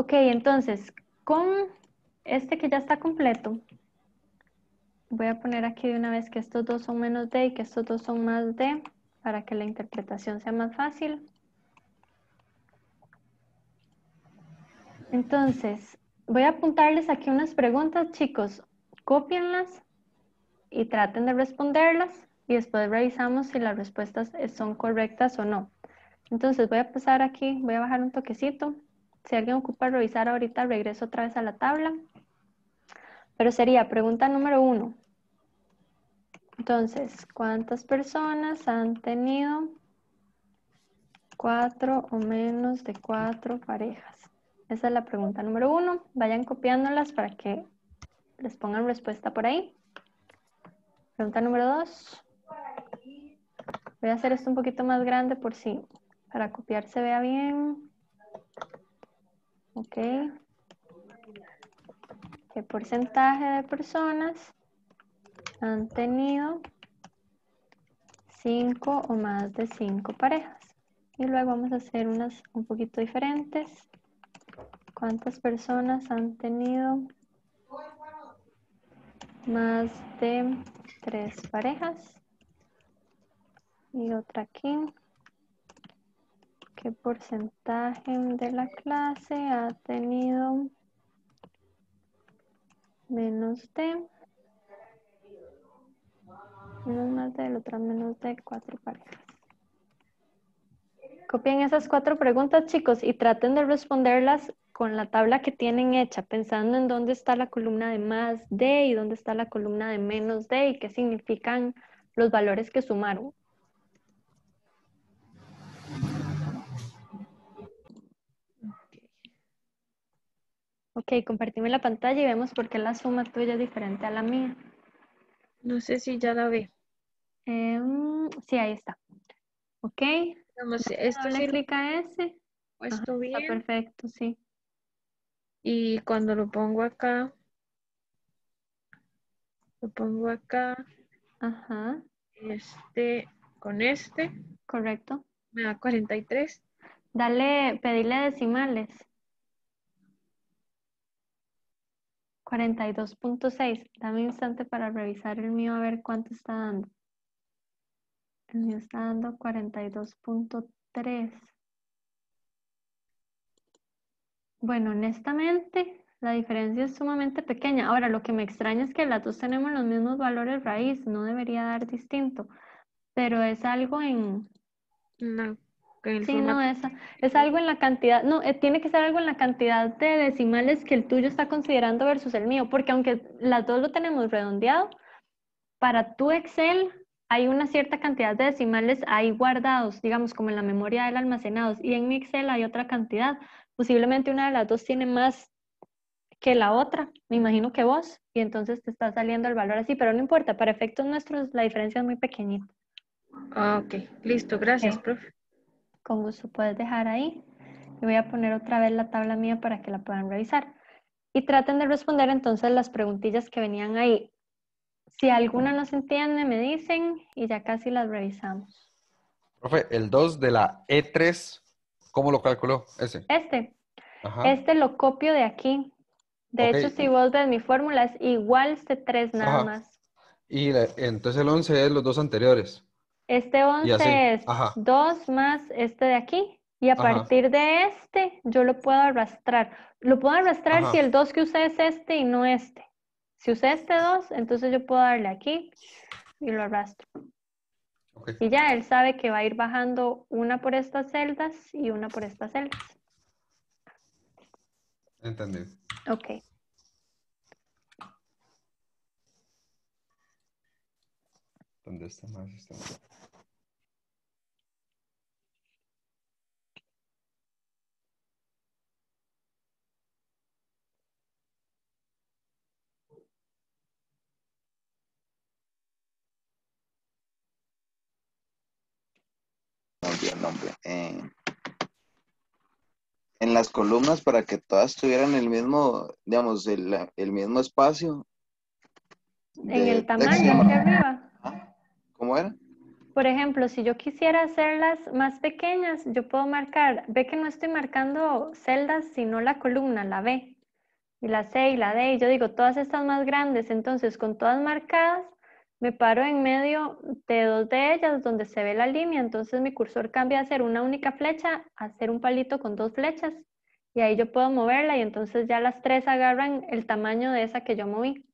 Ok, entonces, con este que ya está completo, voy a poner aquí de una vez que estos dos son menos D y que estos dos son más D para que la interpretación sea más fácil. Entonces, voy a apuntarles aquí unas preguntas, chicos. Copienlas y traten de responderlas y después revisamos si las respuestas son correctas o no. Entonces, voy a pasar aquí, voy a bajar un toquecito. Si alguien ocupa revisar ahorita, regreso otra vez a la tabla. Pero sería pregunta número uno. Entonces, ¿cuántas personas han tenido cuatro o menos de cuatro parejas? Esa es la pregunta número uno. Vayan copiándolas para que les pongan respuesta por ahí. Pregunta número dos. Voy a hacer esto un poquito más grande por si para copiar se vea bien. Ok. ¿Qué porcentaje de personas han tenido cinco o más de cinco parejas? Y luego vamos a hacer unas un poquito diferentes. ¿Cuántas personas han tenido más de tres parejas? Y otra quinta. ¿Qué porcentaje de la clase ha tenido menos D? Menos más de, el otra menos de cuatro parejas. Copien esas cuatro preguntas, chicos, y traten de responderlas con la tabla que tienen hecha, pensando en dónde está la columna de más D y dónde está la columna de menos D y qué significan los valores que sumaron. Ok, compartime la pantalla y vemos por qué la suma tuya es diferente a la mía. No sé si ya la ve. Eh, sí, ahí está. Ok. Vamos, esto le ese. Esto pues Está perfecto, sí. Y cuando lo pongo acá, lo pongo acá. Ajá. Este, con este. Correcto. Me da 43. Dale, pedirle decimales. 42.6. Dame un instante para revisar el mío a ver cuánto está dando. El mío está dando 42.3. Bueno, honestamente, la diferencia es sumamente pequeña. Ahora, lo que me extraña es que las dos tenemos los mismos valores raíz, no debería dar distinto, pero es algo en... No sí, no, es, es algo en la cantidad, no, eh, tiene que ser algo en la cantidad de decimales que el tuyo está considerando versus el mío, porque aunque las dos lo tenemos redondeado, para tu Excel hay una cierta cantidad de decimales ahí guardados, digamos, como en la memoria del almacenados, y en mi Excel hay otra cantidad, posiblemente una de las dos tiene más que la otra, me imagino que vos, y entonces te está saliendo el valor así, pero no importa, para efectos nuestros la diferencia es muy pequeñita. Ah, ok, listo, gracias, profe. Con gusto puedes dejar ahí. Y voy a poner otra vez la tabla mía para que la puedan revisar. Y traten de responder entonces las preguntillas que venían ahí. Si alguna no se entiende, me dicen y ya casi las revisamos. Profe, el 2 de la E3, ¿cómo lo calculó ese? Este. Este lo copio de aquí. De hecho, si vos ves mi fórmula, es igual c 3 nada más. Y entonces el 11 es los dos anteriores. Este 11 es 2 más este de aquí. Y a partir de este, yo lo puedo arrastrar. Lo puedo arrastrar si el 2 que usé es este y no este. Si usé este 2, entonces yo puedo darle aquí y lo arrastro. Y ya él sabe que va a ir bajando una por estas celdas y una por estas celdas. Entendido. Ok. ¿Dónde está más? Está Eh, en las columnas para que todas tuvieran el mismo, digamos, el, mismo espacio. en el tamaño que arriba. ¿Cómo era? Por ejemplo, si yo quisiera hacerlas más pequeñas, yo puedo marcar, ve que no estoy marcando celdas, sino la columna, la B, y la C y la D, y yo digo todas estas más grandes, entonces con todas marcadas, me paro en medio de dos de ellas donde se ve la línea, entonces mi cursor cambia a ser una única flecha a ser un palito con dos flechas y ahí yo puedo moverla y entonces ya las tres agarran el tamaño de esa que yo moví.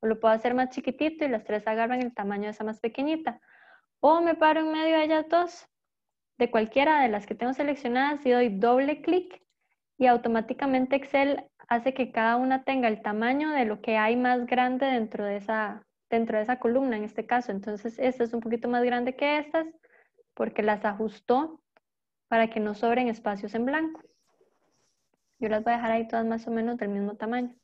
O lo puedo hacer más chiquitito y las tres agarran el tamaño de esa más pequeñita. O me paro en medio de ellas dos, de cualquiera de las que tengo seleccionadas y doy doble clic y automáticamente Excel hace que cada una tenga el tamaño de lo que hay más grande dentro de esa dentro de esa columna en este caso. Entonces, esta es un poquito más grande que estas porque las ajustó para que no sobren espacios en blanco. Yo las voy a dejar ahí todas más o menos del mismo tamaño.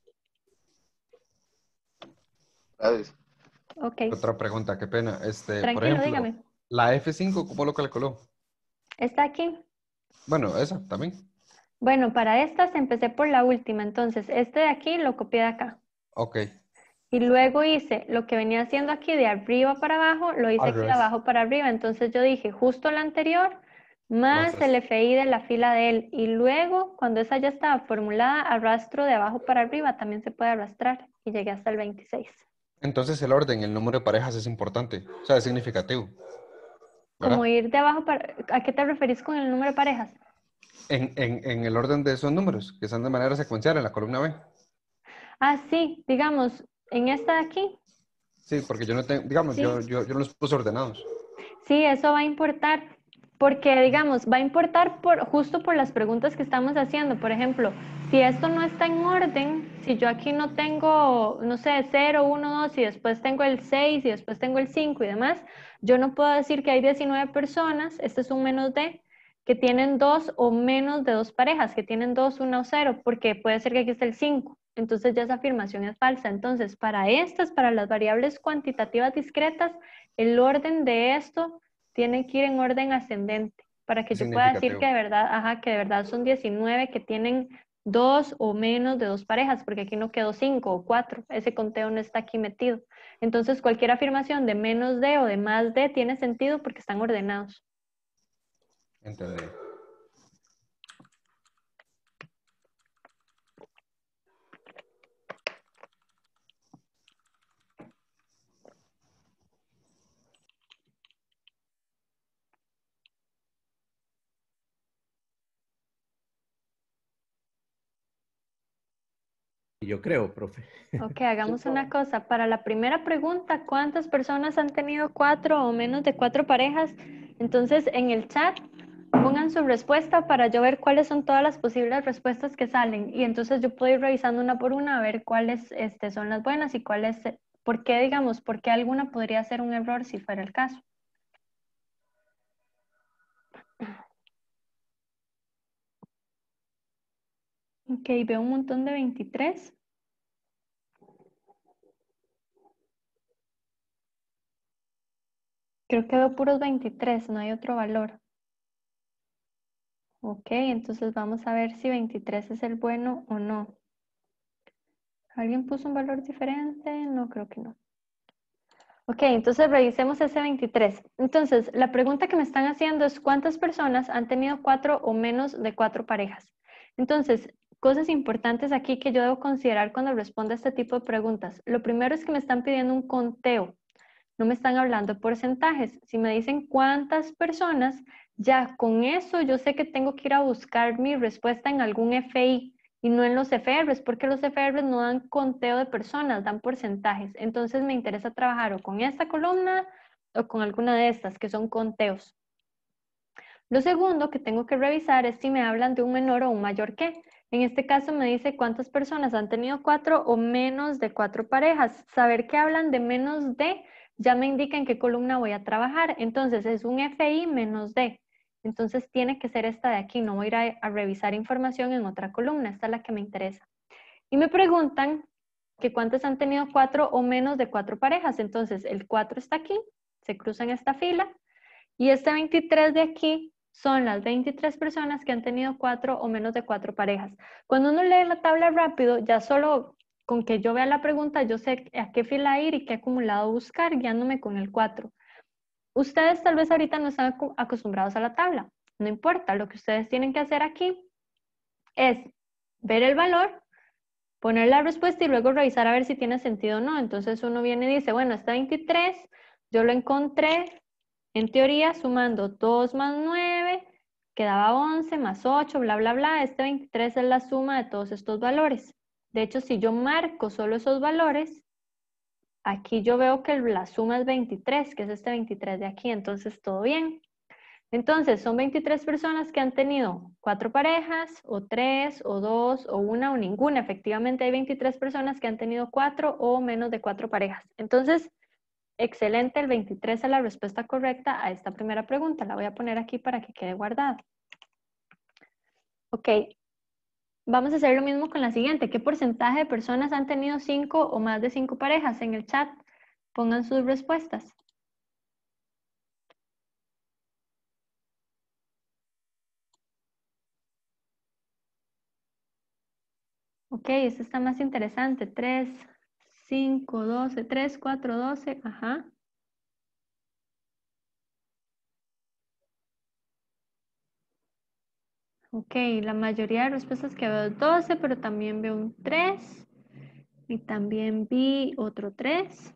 Otra pregunta, qué pena. Este, por ejemplo, La F5, ¿cómo lo calculó? Está aquí. Bueno, esa también. Bueno, para estas empecé por la última, entonces este de aquí lo copié de acá. Ok, y luego hice lo que venía haciendo aquí de arriba para abajo, lo hice aquí de abajo para arriba. Entonces yo dije justo la anterior más el FI de la fila de él. Y luego, cuando esa ya estaba formulada, arrastro de abajo para arriba, también se puede arrastrar. Y llegué hasta el 26. Entonces el orden, el número de parejas es importante, o sea, es significativo. ¿Cómo Como ir de abajo para... ¿A qué te referís con el número de parejas? En, en el orden de esos números, que están de manera secuencial en la columna B. Ah, sí, digamos, en esta de aquí. Sí, porque yo no tengo, digamos, yo, yo, no los puse ordenados. Sí, eso va a importar, porque digamos, va a importar por, justo por las preguntas que estamos haciendo. Por ejemplo, si esto no está en orden, si yo aquí no tengo, no sé, 0, 1, 2 y después tengo el 6 y después tengo el 5 y demás, yo no puedo decir que hay 19 personas, este es un menos de, que tienen dos o menos de dos parejas, que tienen dos, una o cero, porque puede ser que aquí esté el 5 entonces ya esa afirmación es falsa. Entonces, para estas, para las variables cuantitativas discretas, el orden de esto tiene que ir en orden ascendente para que yo pueda decir que de verdad, ajá, que de verdad son 19 que tienen dos o menos de dos parejas, porque aquí no quedó cinco o cuatro, ese conteo no está aquí metido. Entonces, cualquier afirmación de menos de o de más de tiene sentido porque están ordenados. yo creo, profe. Ok, hagamos una cosa. Para la primera pregunta, ¿cuántas personas han tenido cuatro o menos de cuatro parejas? Entonces, en el chat pongan su respuesta para yo ver cuáles son todas las posibles respuestas que salen. Y entonces yo puedo ir revisando una por una a ver cuáles este, son las buenas y cuáles, eh, por qué, digamos, por qué alguna podría ser un error si fuera el caso. Ok, veo un montón de 23. Creo que veo puros 23, no hay otro valor. Ok, entonces vamos a ver si 23 es el bueno o no. ¿Alguien puso un valor diferente? No, creo que no. Ok, entonces revisemos ese 23. Entonces, la pregunta que me están haciendo es cuántas personas han tenido cuatro o menos de cuatro parejas. Entonces, cosas importantes aquí que yo debo considerar cuando respondo a este tipo de preguntas. Lo primero es que me están pidiendo un conteo no me están hablando porcentajes. Si me dicen cuántas personas, ya con eso yo sé que tengo que ir a buscar mi respuesta en algún FI y no en los FRs, porque los FRs no dan conteo de personas, dan porcentajes. Entonces me interesa trabajar o con esta columna o con alguna de estas, que son conteos. Lo segundo que tengo que revisar es si me hablan de un menor o un mayor que. En este caso me dice cuántas personas han tenido cuatro o menos de cuatro parejas. Saber que hablan de menos de ya me indica en qué columna voy a trabajar. Entonces es un FI menos D. Entonces tiene que ser esta de aquí, no voy a ir a, revisar información en otra columna, esta es la que me interesa. Y me preguntan que cuántas han tenido cuatro o menos de cuatro parejas. Entonces el 4 está aquí, se cruza en esta fila, y este 23 de aquí son las 23 personas que han tenido cuatro o menos de cuatro parejas. Cuando uno lee la tabla rápido, ya solo con que yo vea la pregunta, yo sé a qué fila ir y qué acumulado buscar, guiándome con el 4. Ustedes tal vez ahorita no están acostumbrados a la tabla. No importa, lo que ustedes tienen que hacer aquí es ver el valor, poner la respuesta y luego revisar a ver si tiene sentido o no. Entonces uno viene y dice, bueno, está 23, yo lo encontré en teoría sumando 2 más 9, quedaba 11 más 8, bla, bla, bla. Este 23 es la suma de todos estos valores. De hecho, si yo marco solo esos valores, aquí yo veo que la suma es 23, que es este 23 de aquí, entonces todo bien. Entonces, son 23 personas que han tenido cuatro parejas, o tres, o dos, o una, o ninguna. Efectivamente, hay 23 personas que han tenido cuatro o menos de cuatro parejas. Entonces, excelente, el 23 es la respuesta correcta a esta primera pregunta. La voy a poner aquí para que quede guardada. Ok, Vamos a hacer lo mismo con la siguiente. ¿Qué porcentaje de personas han tenido cinco o más de cinco parejas en el chat? Pongan sus respuestas. Ok, esta está más interesante. 3, 5, 12, 3, 4, 12, ajá. Ok, la mayoría de respuestas que veo 12, pero también veo un 3. Y también vi otro 3.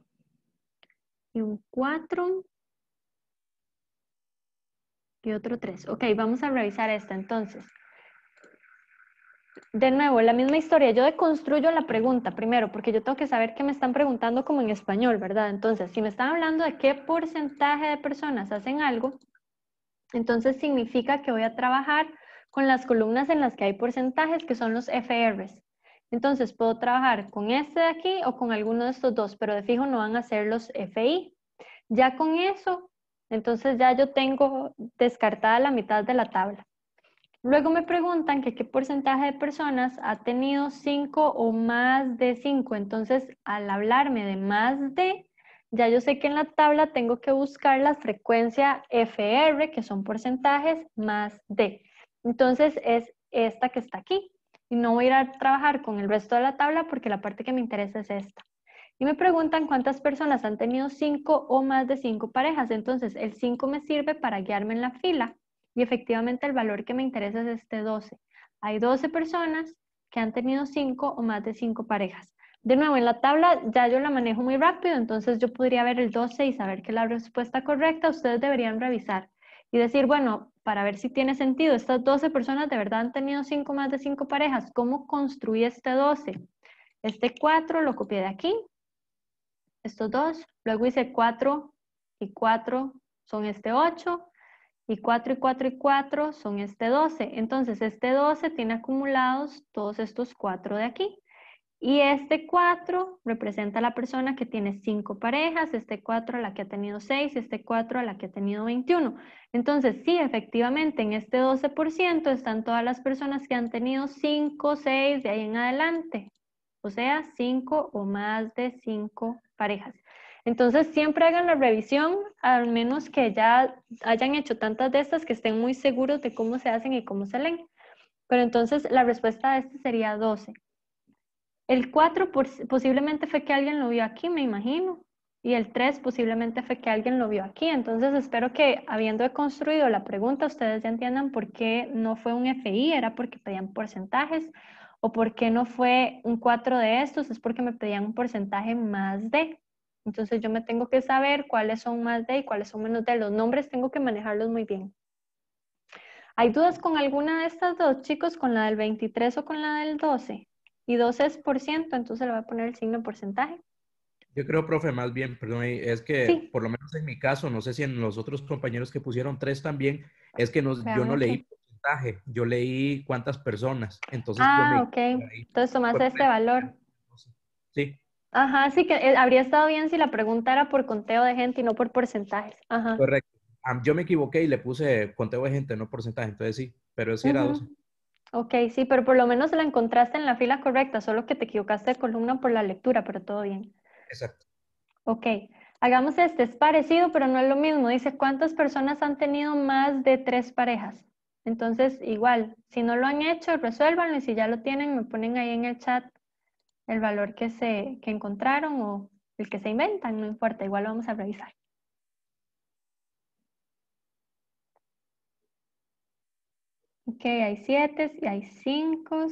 Y un 4. Y otro 3. Ok, vamos a revisar esta entonces. De nuevo, la misma historia. Yo deconstruyo la pregunta primero, porque yo tengo que saber qué me están preguntando como en español, ¿verdad? Entonces, si me están hablando de qué porcentaje de personas hacen algo, entonces significa que voy a trabajar con las columnas en las que hay porcentajes, que son los FRs. Entonces, puedo trabajar con este de aquí o con alguno de estos dos, pero de fijo no van a ser los FI. Ya con eso, entonces ya yo tengo descartada la mitad de la tabla. Luego me preguntan que qué porcentaje de personas ha tenido 5 o más de 5. Entonces, al hablarme de más de, ya yo sé que en la tabla tengo que buscar la frecuencia FR, que son porcentajes, más de. Entonces es esta que está aquí. Y no voy a ir a trabajar con el resto de la tabla porque la parte que me interesa es esta. Y me preguntan cuántas personas han tenido cinco o más de cinco parejas. Entonces el 5 me sirve para guiarme en la fila. Y efectivamente el valor que me interesa es este 12. Hay 12 personas que han tenido cinco o más de cinco parejas. De nuevo, en la tabla ya yo la manejo muy rápido, entonces yo podría ver el 12 y saber que la respuesta correcta ustedes deberían revisar y decir, bueno, para ver si tiene sentido. Estas 12 personas de verdad han tenido 5 más de 5 parejas. ¿Cómo construí este 12? Este 4 lo copié de aquí, estos dos, luego hice 4 y 4 son este 8, y 4 y 4 y 4 son este 12. Entonces este 12 tiene acumulados todos estos 4 de aquí. Y este 4 representa a la persona que tiene 5 parejas, este 4 a la que ha tenido 6, este 4 a la que ha tenido 21. Entonces, sí, efectivamente, en este 12% están todas las personas que han tenido 5, 6, de ahí en adelante. O sea, 5 o más de 5 parejas. Entonces, siempre hagan la revisión, al menos que ya hayan hecho tantas de estas que estén muy seguros de cómo se hacen y cómo se leen. Pero entonces, la respuesta a este sería 12. El 4 posiblemente fue que alguien lo vio aquí, me imagino. Y el 3 posiblemente fue que alguien lo vio aquí. Entonces espero que habiendo construido la pregunta, ustedes ya entiendan por qué no fue un FI, era porque pedían porcentajes, o por qué no fue un 4 de estos, es porque me pedían un porcentaje más de. Entonces yo me tengo que saber cuáles son más de y cuáles son menos de. Los nombres tengo que manejarlos muy bien. ¿Hay dudas con alguna de estas dos, chicos? ¿Con la del 23 o con la del 12? y 12 es por ciento, entonces le voy a poner el signo porcentaje. Yo creo, profe, más bien, perdón, es que por lo menos en mi caso, no sé si en los otros compañeros que pusieron tres también, es que no, yo no leí porcentaje, yo leí cuántas personas. Entonces ah, ok. entonces tomaste este valor. Sí. Ajá, sí que eh, habría estado bien si la pregunta era por conteo de gente y no por porcentajes. Correcto. yo me equivoqué y le puse conteo de gente, no porcentaje, entonces sí, pero sí era 12. Ok, sí, pero por lo menos la encontraste en la fila correcta, solo que te equivocaste de columna por la lectura, pero todo bien. Exacto. Ok, hagamos este, es parecido, pero no es lo mismo. Dice, ¿cuántas personas han tenido más de tres parejas? Entonces, igual, si no lo han hecho, resuélvanlo y si ya lo tienen, me ponen ahí en el chat el valor que, se, que encontraron o el que se inventan, no importa, igual lo vamos a revisar. Ok, hay siete, hay cinco.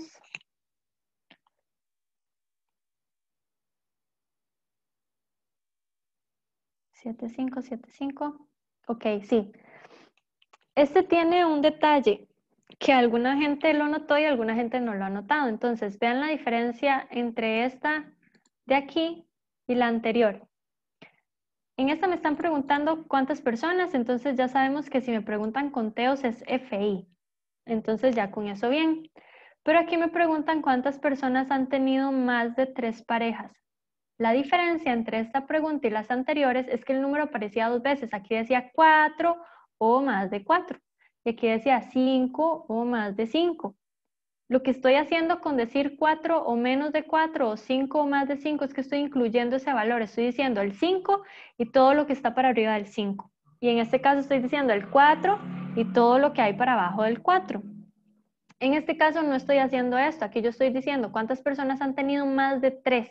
Siete, cinco, siete, cinco. Ok, sí. Este tiene un detalle que alguna gente lo notó y alguna gente no lo ha notado. Entonces, vean la diferencia entre esta de aquí y la anterior. En esta me están preguntando cuántas personas, entonces ya sabemos que si me preguntan conteos es FI. Entonces ya con eso bien. Pero aquí me preguntan cuántas personas han tenido más de tres parejas. La diferencia entre esta pregunta y las anteriores es que el número aparecía dos veces. Aquí decía cuatro o más de cuatro. Y aquí decía cinco o más de cinco. Lo que estoy haciendo con decir cuatro o menos de cuatro o cinco o más de cinco es que estoy incluyendo ese valor. Estoy diciendo el cinco y todo lo que está para arriba del cinco. Y en este caso estoy diciendo el 4 y todo lo que hay para abajo del 4. En este caso no estoy haciendo esto, aquí yo estoy diciendo cuántas personas han tenido más de 3.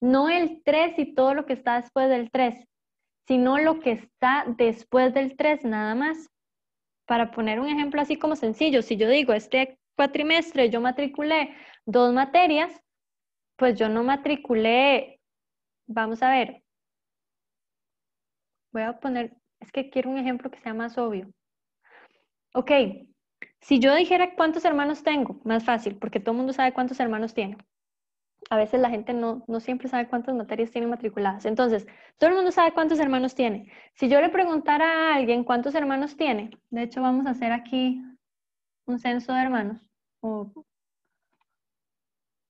No el 3 y todo lo que está después del 3, sino lo que está después del 3 nada más. Para poner un ejemplo así como sencillo, si yo digo este cuatrimestre yo matriculé dos materias, pues yo no matriculé, vamos a ver, voy a poner es que quiero un ejemplo que sea más obvio. Ok, si yo dijera cuántos hermanos tengo, más fácil, porque todo el mundo sabe cuántos hermanos tiene. A veces la gente no, siempre sabe cuántas materias tiene matriculadas. Entonces, todo el mundo sabe cuántos hermanos tiene. Si yo le preguntara a alguien cuántos hermanos tiene, de hecho vamos a hacer aquí un censo de hermanos o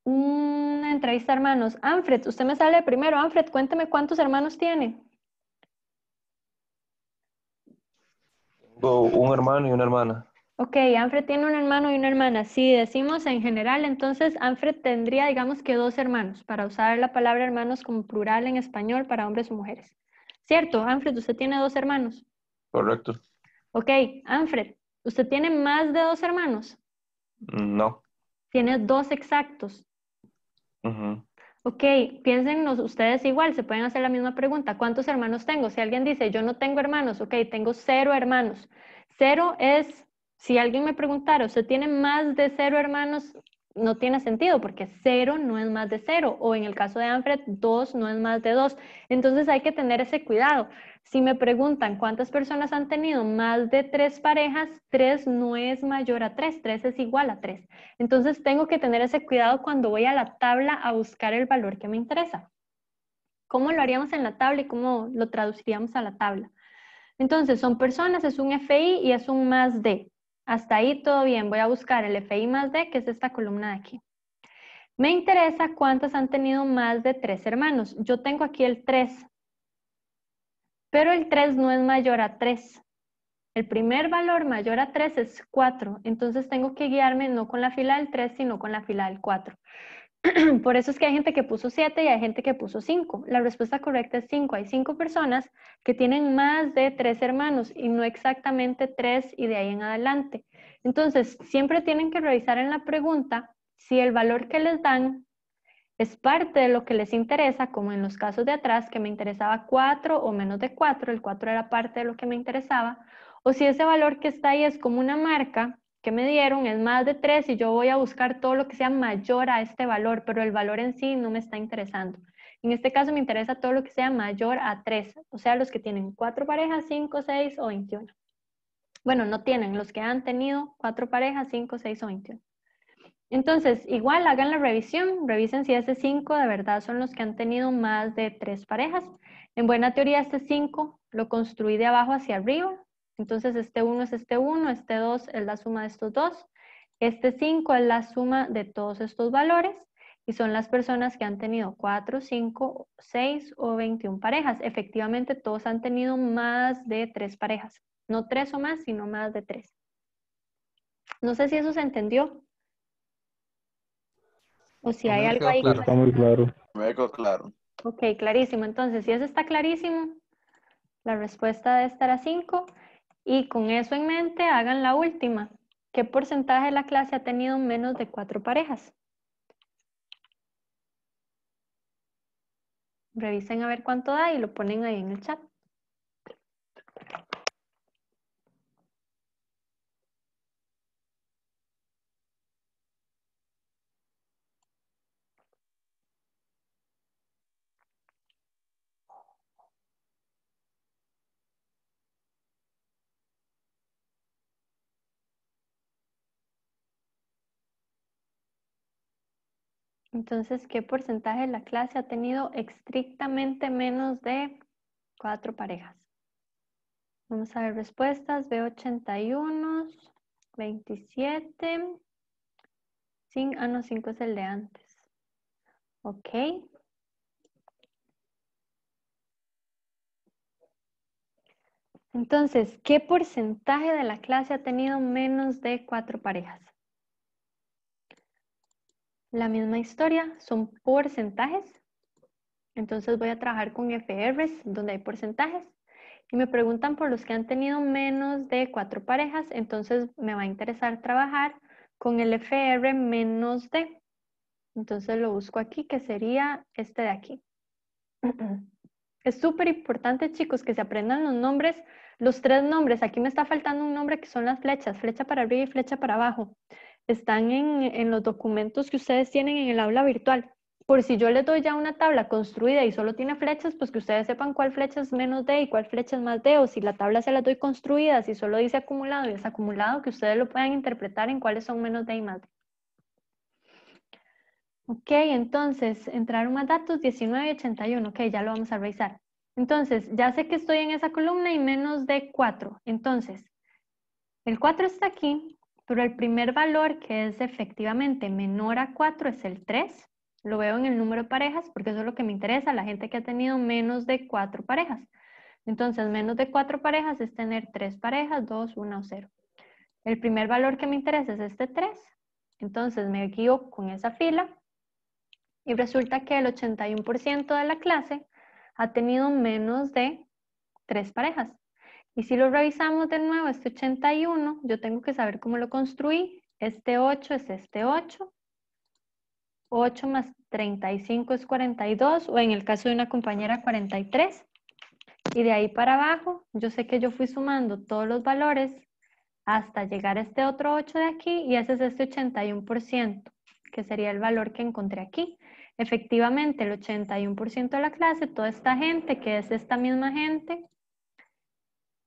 una entrevista hermanos. Anfred, usted me sale primero. Anfred, cuénteme cuántos hermanos tiene. un hermano y una hermana. Ok, Anfred tiene un hermano y una hermana. Si decimos en general, entonces Anfred tendría, digamos que dos hermanos, para usar la palabra hermanos como plural en español para hombres o mujeres. ¿Cierto? Anfred, usted tiene dos hermanos. Correcto. Ok, Anfred, ¿usted tiene más de dos hermanos? No. Tiene dos exactos. Ajá Ok, piénsenos ustedes igual, se pueden hacer la misma pregunta. ¿Cuántos hermanos tengo? Si alguien dice, yo no tengo hermanos, ok, tengo cero hermanos. Cero es, si alguien me preguntara, se tiene más de cero hermanos? no tiene sentido porque cero no es más de cero o en el caso de Anfred, dos no es más de dos. Entonces hay que tener ese cuidado. Si me preguntan cuántas personas han tenido más de tres parejas, tres no es mayor a tres, tres es igual a tres. Entonces tengo que tener ese cuidado cuando voy a la tabla a buscar el valor que me interesa. ¿Cómo lo haríamos en la tabla y cómo lo traduciríamos a la tabla? Entonces son personas, es un FI y es un más de. Hasta ahí todo bien. Voy a buscar el FI más D, que es esta columna de aquí. Me interesa cuántas han tenido más de tres hermanos. Yo tengo aquí el 3, pero el 3 no es mayor a 3. El primer valor mayor a 3 es 4, entonces tengo que guiarme no con la fila del 3, sino con la fila del 4. Por eso es que hay gente que puso 7 y hay gente que puso 5. La respuesta correcta es 5. Hay 5 personas que tienen más de 3 hermanos y no exactamente 3 y de ahí en adelante. Entonces, siempre tienen que revisar en la pregunta si el valor que les dan es parte de lo que les interesa, como en los casos de atrás, que me interesaba 4 o menos de 4, el 4 era parte de lo que me interesaba, o si ese valor que está ahí es como una marca que me dieron es más de tres y yo voy a buscar todo lo que sea mayor a este valor, pero el valor en sí no me está interesando. En este caso me interesa todo lo que sea mayor a tres, o sea, los que tienen cuatro parejas, cinco, seis o 21. Bueno, no tienen, los que han tenido cuatro parejas, cinco, seis o veintiuno. Entonces, igual hagan la revisión, revisen si ese cinco de verdad son los que han tenido más de tres parejas. En buena teoría, este cinco lo construí de abajo hacia arriba, entonces, este 1 es este 1, este 2 es la suma de estos dos, este 5 es la suma de todos estos valores y son las personas que han tenido 4, 5, 6 o 21 parejas. Efectivamente, todos han tenido más de 3 parejas. No 3 o más, sino más de 3. No sé si eso se entendió. O si hay algo ahí. Claro. Está muy claro. Me quedó claro. Ok, clarísimo. Entonces, si eso está clarísimo, la respuesta debe estar a 5. Y con eso en mente, hagan la última. ¿Qué porcentaje de la clase ha tenido menos de cuatro parejas? Revisen a ver cuánto da y lo ponen ahí en el chat. Entonces, ¿qué porcentaje de la clase ha tenido estrictamente menos de cuatro parejas? Vamos a ver respuestas. Veo 81, 27. 5. ah, no, 5 es el de antes. Ok. Entonces, ¿qué porcentaje de la clase ha tenido menos de cuatro parejas? la misma historia, son porcentajes. Entonces voy a trabajar con FRs, donde hay porcentajes. Y me preguntan por los que han tenido menos de cuatro parejas, entonces me va a interesar trabajar con el FR menos de, Entonces lo busco aquí, que sería este de aquí. Es súper importante, chicos, que se aprendan los nombres, los tres nombres. Aquí me está faltando un nombre que son las flechas, flecha para arriba y flecha para abajo están en, los documentos que ustedes tienen en el aula virtual. Por si yo les doy ya una tabla construida y solo tiene flechas, pues que ustedes sepan cuál flecha es menos D y cuál flecha es más D, o si la tabla se la doy construida, si solo dice acumulado y es acumulado, que ustedes lo puedan interpretar en cuáles son menos D y más D. Ok, entonces, entraron más datos, 19.81, y Ok, ya lo vamos a revisar. Entonces, ya sé que estoy en esa columna y menos de 4. Entonces, el 4 está aquí, pero el primer valor que es efectivamente menor a 4 es el 3. Lo veo en el número de parejas porque eso es lo que me interesa, la gente que ha tenido menos de 4 parejas. Entonces, menos de 4 parejas es tener 3 parejas, 2, 1 o 0. El primer valor que me interesa es este 3. Entonces, me guío con esa fila y resulta que el 81% de la clase ha tenido menos de 3 parejas. Y si lo revisamos de nuevo, este 81, yo tengo que saber cómo lo construí. Este 8 es este 8. 8 más 35 es 42, o en el caso de una compañera 43. Y de ahí para abajo, yo sé que yo fui sumando todos los valores hasta llegar a este otro 8 de aquí, y ese es este 81%, que sería el valor que encontré aquí. Efectivamente, el 81% de la clase, toda esta gente, que es esta misma gente,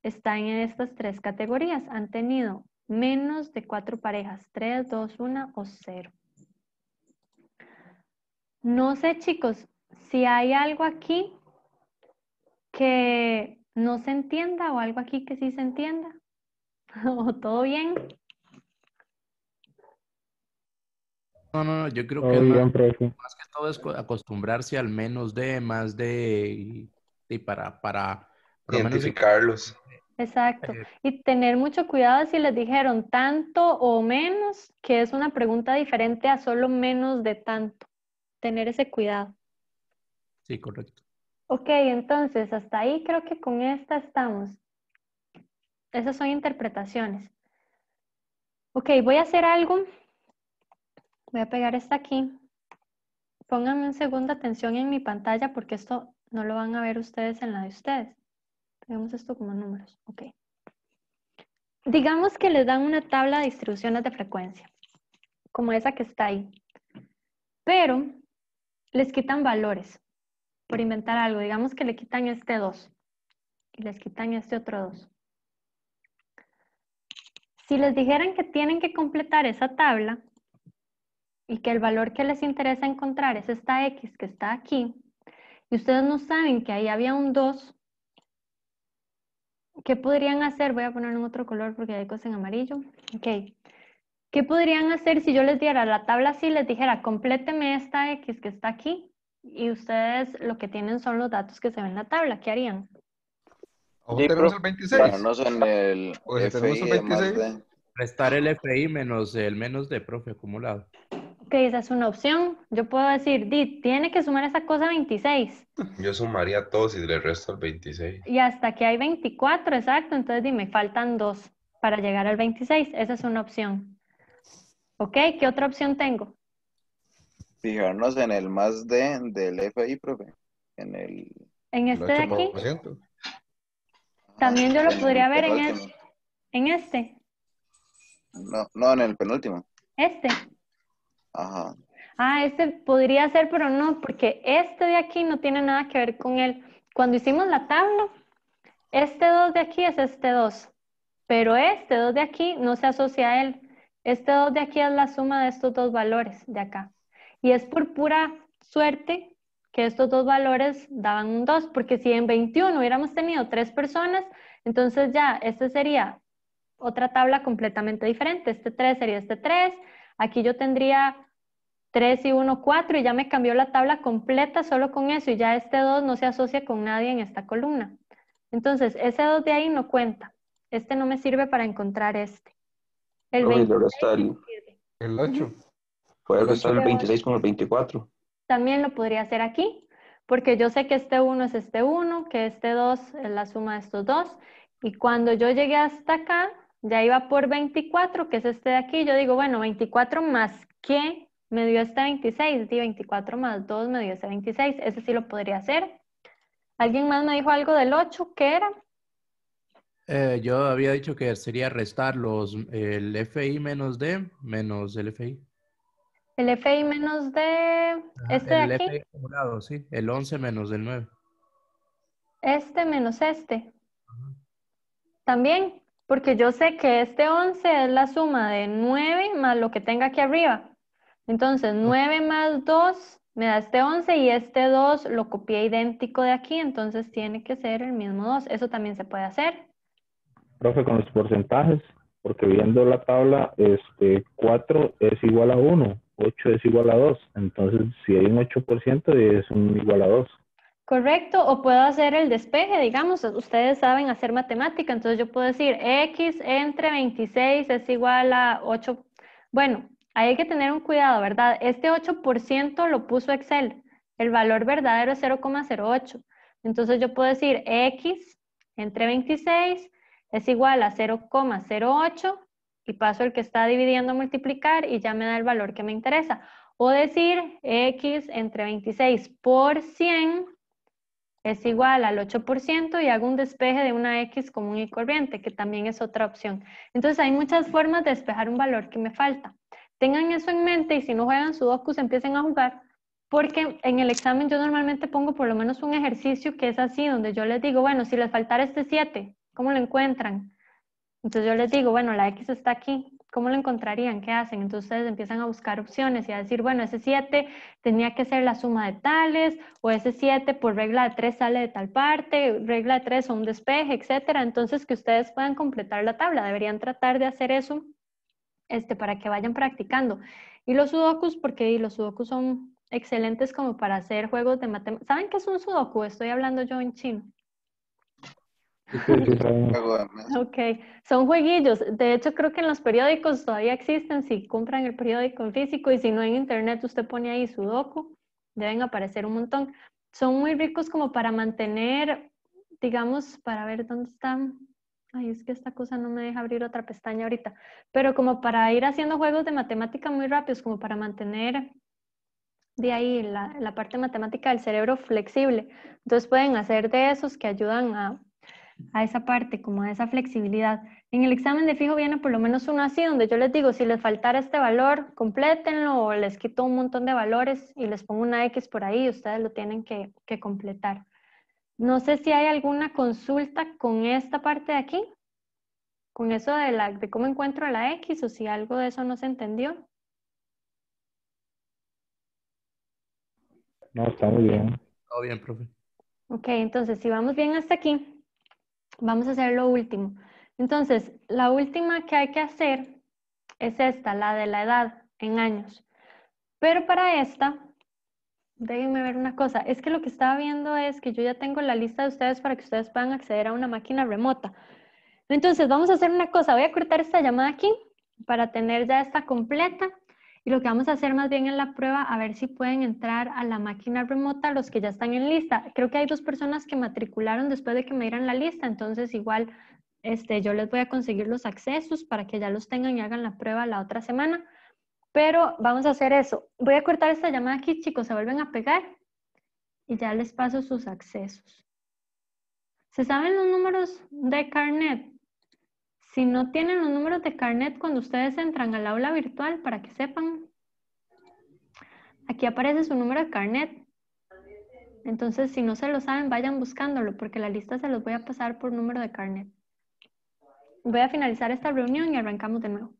están en estas tres categorías. Han tenido menos de cuatro parejas, tres, dos, una o cero No sé, chicos, si hay algo aquí que no se entienda o algo aquí que sí se entienda. ¿O todo bien? No, no, yo creo que más, que todo es acostumbrarse al menos de, más de, y para, para... Identificarlos. Exacto. Eh, y tener mucho cuidado si les dijeron tanto o menos, que es una pregunta diferente a solo menos de tanto. Tener ese cuidado. Sí, correcto. Ok, entonces hasta ahí creo que con esta estamos. Esas son interpretaciones. Ok, voy a hacer algo. Voy a pegar esta aquí. Pónganme un segundo atención en mi pantalla porque esto no lo van a ver ustedes en la de ustedes. Veamos esto como números. Ok. Digamos que les dan una tabla de distribuciones de frecuencia, como esa que está ahí. Pero les quitan valores, por inventar algo. Digamos que le quitan este 2 y les quitan este otro 2. Si les dijeran que tienen que completar esa tabla y que el valor que les interesa encontrar es esta X que está aquí, y ustedes no saben que ahí había un 2, ¿qué podrían hacer? Voy a poner un otro color porque hay cosas en amarillo. Ok. ¿Qué podrían hacer si yo les diera la tabla así y les dijera, compléteme esta X que está aquí y ustedes lo que tienen son los datos que se ven en la tabla? ¿Qué harían? Prestar tenemos el 26. Bueno, el 26. el FI menos el menos de profe acumulado. Ok, esa es una opción. Yo puedo decir, Di, tiene que sumar esa cosa 26. Yo sumaría todos y le resto al 26. Y hasta que hay 24, exacto. Entonces, dime, me faltan dos para llegar al 26. Esa es una opción. Ok, ¿qué otra opción tengo? Fijarnos en el más de del FI, profe. En el. En este de aquí. También yo lo ah, podría ver en, en este. No, no, en el penúltimo. Este. Ajá. Ah, este podría ser, pero no, porque este de aquí no tiene nada que ver con él. Cuando hicimos la tabla, este 2 de aquí es este 2, pero este 2 de aquí no se asocia a él. Este 2 de aquí es la suma de estos dos valores de acá. Y es por pura suerte que estos dos valores daban un 2, porque si en 21 hubiéramos tenido tres personas, entonces ya este sería otra tabla completamente diferente. Este 3 sería este 3, Aquí yo tendría 3 y 1, 4 y ya me cambió la tabla completa solo con eso y ya este 2 no se asocia con nadie en esta columna. Entonces, ese 2 de ahí no cuenta. Este no me sirve para encontrar este. El no, el, 8. Puede estar el 26 con el 24. También lo podría hacer aquí, porque yo sé que este 1 es este 1, que este 2 es la suma de estos dos. Y cuando yo llegué hasta acá, ya iba por 24, que es este de aquí, yo digo, bueno, 24 más qué me dio este 26, di 24 más 2 me dio este 26, ese sí lo podría hacer. ¿Alguien más me dijo algo del 8? ¿Qué era? Eh, yo había dicho que sería restar los, el FI menos D menos el FI. El FI menos D, este el de aquí. FI acumulado, sí, el 11 menos el 9. Este menos este. ¿También? porque yo sé que este 11 es la suma de 9 más lo que tenga aquí arriba. Entonces, 9 más 2 me da este 11 y este 2 lo copié idéntico de aquí, entonces tiene que ser el mismo 2. Eso también se puede hacer. Profe, con los porcentajes, porque viendo la tabla, este 4 es igual a 1, 8 es igual a 2. Entonces, si hay un 8%, es un igual a 2. Correcto, o puedo hacer el despeje, digamos, ustedes saben hacer matemática, entonces yo puedo decir x entre 26 es igual a 8. Bueno, hay que tener un cuidado, ¿verdad? Este 8% lo puso Excel, el valor verdadero es 0,08. Entonces yo puedo decir x entre 26 es igual a 0,08 y paso el que está dividiendo a multiplicar y ya me da el valor que me interesa. O decir x entre 26 por 100 es igual al 8% y hago un despeje de una X común y corriente, que también es otra opción. Entonces hay muchas formas de despejar un valor que me falta. Tengan eso en mente y si no juegan se empiecen a jugar, porque en el examen yo normalmente pongo por lo menos un ejercicio que es así, donde yo les digo, bueno, si les faltara este 7, ¿cómo lo encuentran? Entonces yo les digo, bueno, la X está aquí, ¿cómo lo encontrarían? ¿Qué hacen? Entonces ustedes empiezan a buscar opciones y a decir, bueno, ese 7 tenía que ser la suma de tales, o ese 7 por regla de 3 sale de tal parte, regla de 3 o un despeje, etcétera. Entonces que ustedes puedan completar la tabla. Deberían tratar de hacer eso este, para que vayan practicando. Y los sudokus, porque los sudokus son excelentes como para hacer juegos de matemáticas. ¿Saben qué es un sudoku? Estoy hablando yo en chino. ok, son jueguillos. De hecho, creo que en los periódicos todavía existen. Si compran el periódico en físico y si no en internet, usted pone ahí Sudoku, deben aparecer un montón. Son muy ricos como para mantener, digamos, para ver dónde están. Ay, es que esta cosa no me deja abrir otra pestaña ahorita. Pero como para ir haciendo juegos de matemática muy rápidos, como para mantener de ahí la parte matemática del cerebro flexible. Entonces pueden hacer de esos que ayudan a a esa parte, como a esa flexibilidad. En el examen de fijo viene por lo menos uno así, donde yo les digo, si les faltara este valor, complétenlo o les quito un montón de valores y les pongo una X por ahí, ustedes lo tienen que, completar. No sé si hay alguna consulta con esta parte de aquí, con eso de, la, de cómo encuentro la X o si algo de eso no se entendió. No, está muy bien. Todo bien, profe. Ok, entonces si vamos bien hasta aquí, Vamos a hacer lo último. Entonces, la última que hay que hacer es esta, la de la edad en años. Pero para esta, déjenme ver una cosa, es que lo que estaba viendo es que yo ya tengo la lista de ustedes para que ustedes puedan acceder a una máquina remota. Entonces, vamos a hacer una cosa, voy a cortar esta llamada aquí para tener ya esta completa y lo que vamos a hacer más bien en la prueba, a ver si pueden entrar a la máquina remota los que ya están en lista. Creo que hay dos personas que matricularon después de que me dieran la lista, entonces igual este, yo les voy a conseguir los accesos para que ya los tengan y hagan la prueba la otra semana. Pero vamos a hacer eso. Voy a cortar esta llamada aquí, chicos, se vuelven a pegar y ya les paso sus accesos. ¿Se saben los números de carnet? Si no tienen los números de carnet cuando ustedes entran al aula virtual, para que sepan, aquí aparece su número de carnet. Entonces, si no se lo saben, vayan buscándolo, porque la lista se los voy a pasar por número de carnet. Voy a finalizar esta reunión y arrancamos de nuevo.